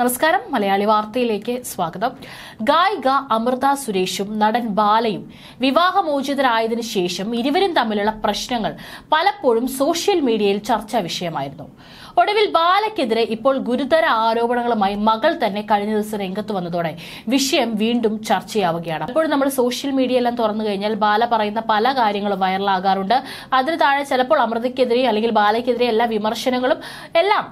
നമസ്കാരം മലയാളി വാർത്തയിലേക്ക് സ്വാഗതം ഗായിക അമൃത സുരേഷും നടൻ ബാലയും വിവാഹമോചിതരായതിനു ശേഷം ഇരുവരും തമ്മിലുള്ള പ്രശ്നങ്ങൾ പലപ്പോഴും സോഷ്യൽ മീഡിയയിൽ ചർച്ചാ വിഷയമായിരുന്നു ഒടുവിൽ ബാലയ്ക്കെതിരെ ഇപ്പോൾ ഗുരുതര ആരോപണങ്ങളുമായി മകൾ തന്നെ കഴിഞ്ഞ ദിവസം രംഗത്ത് വന്നതോടെ വിഷയം വീണ്ടും ചർച്ചയാവുകയാണ് അപ്പോൾ നമ്മൾ സോഷ്യൽ മീഡിയ എല്ലാം തുറന്നു കഴിഞ്ഞാൽ ബാല പറയുന്ന പല കാര്യങ്ങളും വൈറലാകാറുണ്ട് അതിന് താഴെ ചിലപ്പോൾ അമൃതയ്ക്കെതിരെ അല്ലെങ്കിൽ ബാലയ്ക്കെതിരെ എല്ലാ വിമർശനങ്ങളും എല്ലാം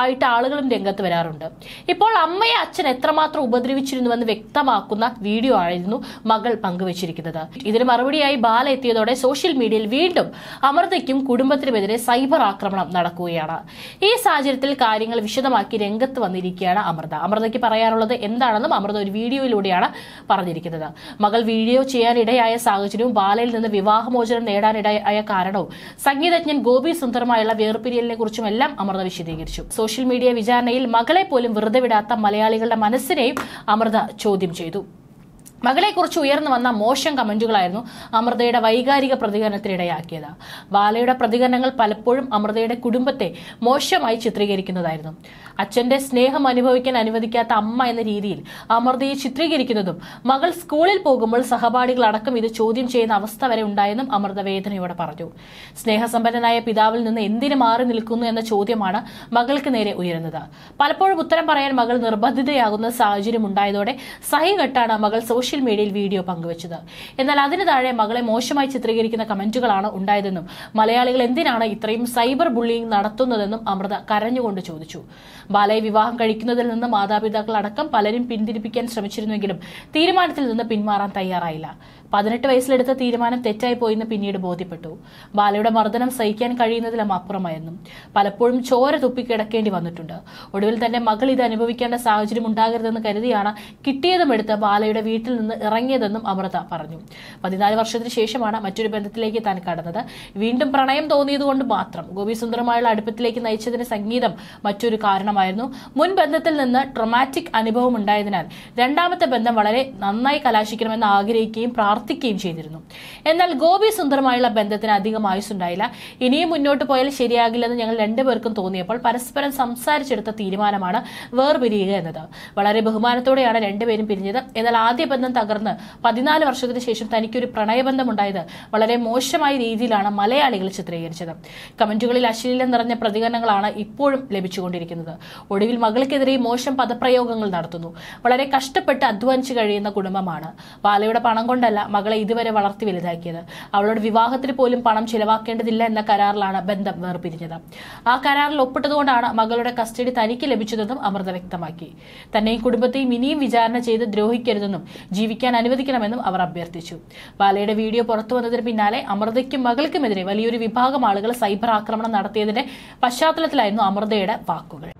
ആയിട്ട് ആളുകളും രംഗത്ത് വരാറുണ്ട് ഇപ്പോൾ അമ്മയെ അച്ഛൻ എത്രമാത്രം ഉപദ്രവിച്ചിരുന്നുവെന്ന് വ്യക്തമാക്കുന്ന വീഡിയോ ആയിരുന്നു മകൾ പങ്കുവച്ചിരിക്കുന്നത് ഇതിന് മറുപടിയായി ബാല എത്തിയതോടെ സോഷ്യൽ മീഡിയയിൽ വീണ്ടും അമൃതയ്ക്കും കുടുംബത്തിനുമെതിരെ സൈബർ ആക്രമണം നടക്കുകയാണ് ഈ സാഹചര്യത്തിൽ കാര്യങ്ങൾ വിശദമാക്കി രംഗത്ത് വന്നിരിക്കുകയാണ് അമൃത അമൃതയ്ക്ക് പറയാനുള്ളത് എന്താണെന്നും അമൃത ഒരു വീഡിയോയിലൂടെയാണ് പറഞ്ഞിരിക്കുന്നത് മകൾ വീഡിയോ ചെയ്യാനിടയായ സാഹചര്യവും ബാലയിൽ നിന്ന് വിവാഹമോചനം നേടാനിടയായ കാരണവും സംഗീതജ്ഞൻ ഗോപി സുന്ദരമായുള്ള വേർപിരിയലിനെ കുറിച്ചും എല്ലാം അമൃത വിശദീകരിച്ചു സോഷ്യൽ മീഡിയ വിചാരണയിൽ മകളെ പോലും വെറുതെ വിടാത്ത മലയാളികളുടെ മനസ്സിനെയും അമൃത ചോദ്യം ചെയ്തു മകളെക്കുറിച്ച് ഉയർന്നു വന്ന മോശം കമന്റുകളായിരുന്നു അമൃതയുടെ വൈകാരിക പ്രതികരണത്തിനിടയാക്കിയത് ബാലയുടെ പ്രതികരണങ്ങൾ പലപ്പോഴും അമൃതയുടെ കുടുംബത്തെ മോശമായി ചിത്രീകരിക്കുന്നതായിരുന്നു അച്ഛന്റെ സ്നേഹം അനുഭവിക്കാൻ അനുവദിക്കാത്ത അമ്മ എന്ന രീതിയിൽ അമൃതയെ ചിത്രീകരിക്കുന്നതും മകൾ സ്കൂളിൽ പോകുമ്പോൾ സഹപാഠികൾ അടക്കം ഇത് ചോദ്യം ചെയ്യുന്ന അവസ്ഥ വരെ ഉണ്ടായെന്നും അമൃത വേദനയോടെ പറഞ്ഞു സ്നേഹസമ്പന്നനായ പിതാവിൽ നിന്ന് എന്തിനു മാറി നിൽക്കുന്നു എന്ന ചോദ്യമാണ് മകൾക്ക് നേരെ ഉയരുന്നത് പലപ്പോഴും ഉത്തരം പറയാൻ മകൾ നിർബന്ധിതയാകുന്ന സാഹചര്യം ഉണ്ടായതോടെ കെട്ടാണ് മകൾ സോഷ്യൽ സോഷ്യൽ മീഡിയയിൽ വീഡിയോ പങ്കുവച്ചത് എന്നാൽ അതിന് താഴെ മകളെ മോശമായി ചിത്രീകരിക്കുന്ന കമന്റുകളാണ് ഉണ്ടായതെന്നും മലയാളികൾ എന്തിനാണ് ഇത്രയും സൈബർ ബുള്ളിയിങ് നടത്തുന്നതെന്നും അമൃത കരഞ്ഞുകൊണ്ട് ചോദിച്ചു ബാലയെ വിവാഹം കഴിക്കുന്നതിൽ നിന്ന് മാതാപിതാക്കൾ അടക്കം പലരും പിന്തിരിപ്പിക്കാൻ ശ്രമിച്ചിരുന്നുവെങ്കിലും തീരുമാനത്തിൽ നിന്ന് പിന്മാറാൻ തയ്യാറായില്ല പതിനെട്ട് വയസ്സിലെടുത്ത തീരുമാനം തെറ്റായി പോയെന്ന് പിന്നീട് ബോധ്യപ്പെട്ടു ബാലയുടെ മർദ്ദനം സഹിക്കാൻ കഴിയുന്നതിലും അപ്പുറമായിരുന്നു പലപ്പോഴും ചോര തുപ്പിക്കിടക്കേണ്ടി വന്നിട്ടുണ്ട് ഒടുവിൽ തന്നെ മകൾ ഇത് അനുഭവിക്കേണ്ട സാഹചര്യം ഉണ്ടാകരുതെന്ന് കരുതിയാണ് എടുത്ത് ബാലയുടെ വീട്ടിൽ നിന്ന് ഇറങ്ങിയതെന്നും അമൃത പറഞ്ഞു പതിനാല് വർഷത്തിന് ശേഷമാണ് മറ്റൊരു ബന്ധത്തിലേക്ക് താൻ കടന്നത് വീണ്ടും പ്രണയം തോന്നിയതുകൊണ്ട് മാത്രം സുന്ദരമായുള്ള അടുപ്പത്തിലേക്ക് നയിച്ചതിന് സംഗീതം മറ്റൊരു കാരണമായിരുന്നു മുൻ ബന്ധത്തിൽ നിന്ന് ട്രൊമാറ്റിക് അനുഭവം ഉണ്ടായതിനാൽ രണ്ടാമത്തെ ബന്ധം വളരെ നന്നായി കലാശിക്കണമെന്ന് ആഗ്രഹിക്കുകയും പ്രാർത്ഥിക്കുകയും ചെയ്തിരുന്നു എന്നാൽ ഗോപി സുന്ദരമായുള്ള ബന്ധത്തിന് അധികം ആയുസുണ്ടായില്ല ഇനിയും മുന്നോട്ട് പോയാൽ ശരിയാകില്ലെന്ന് ഞങ്ങൾ രണ്ടുപേർക്കും തോന്നിയപ്പോൾ പരസ്പരം സംസാരിച്ചെടുത്ത തീരുമാനമാണ് വേർപിരിയുക എന്നത് വളരെ ബഹുമാനത്തോടെയാണ് രണ്ടുപേരും പിരിഞ്ഞത് എന്നാൽ ആദ്യ ബന്ധം ബന്ധം തകർന്ന് പതിനാല് വർഷത്തിന് ശേഷം തനിക്കൊരു പ്രണയബന്ധമുണ്ടായത് വളരെ മോശമായ രീതിയിലാണ് മലയാളികൾ ചിത്രീകരിച്ചത് കമന്റുകളിൽ അശ്ലീലം നിറഞ്ഞ പ്രതികരണങ്ങളാണ് ഇപ്പോഴും ലഭിച്ചുകൊണ്ടിരിക്കുന്നത് ഒടുവിൽ മകൾക്കെതിരെ മോശം പദപ്രയോഗങ്ങൾ നടത്തുന്നു വളരെ കഷ്ടപ്പെട്ട് അധ്വാനിച്ചു കഴിയുന്ന കുടുംബമാണ് ബാലയുടെ പണം കൊണ്ടല്ല മകളെ ഇതുവരെ വളർത്തി വലുതാക്കിയത് അവളുടെ വിവാഹത്തിന് പോലും പണം ചിലവാക്കേണ്ടതില്ല എന്ന കരാറിലാണ് ബന്ധം വേർപിരിഞ്ഞത് ആ കരാറിൽ ഒപ്പിട്ടതുകൊണ്ടാണ് മകളുടെ കസ്റ്റഡി തനിക്ക് ലഭിച്ചതെന്നും അമൃത വ്യക്തമാക്കി തന്നെയും കുടുംബത്തെയും ഇനിയും വിചാരണ ചെയ്ത് ദ്രോഹിക്കരുതെന്നും ജീവിക്കാൻ അനുവദിക്കണമെന്നും അവർ അഭ്യർത്ഥിച്ചു ബാലയുടെ വീഡിയോ പുറത്തു വന്നതിന് പിന്നാലെ അമൃതയ്ക്കും മകൾക്കുമെതിരെ വലിയൊരു വിഭാഗം ആളുകൾ സൈബർ ആക്രമണം നടത്തിയതിന്റെ പശ്ചാത്തലത്തിലായിരുന്നു അമൃതയുടെ വാക്കുകൾ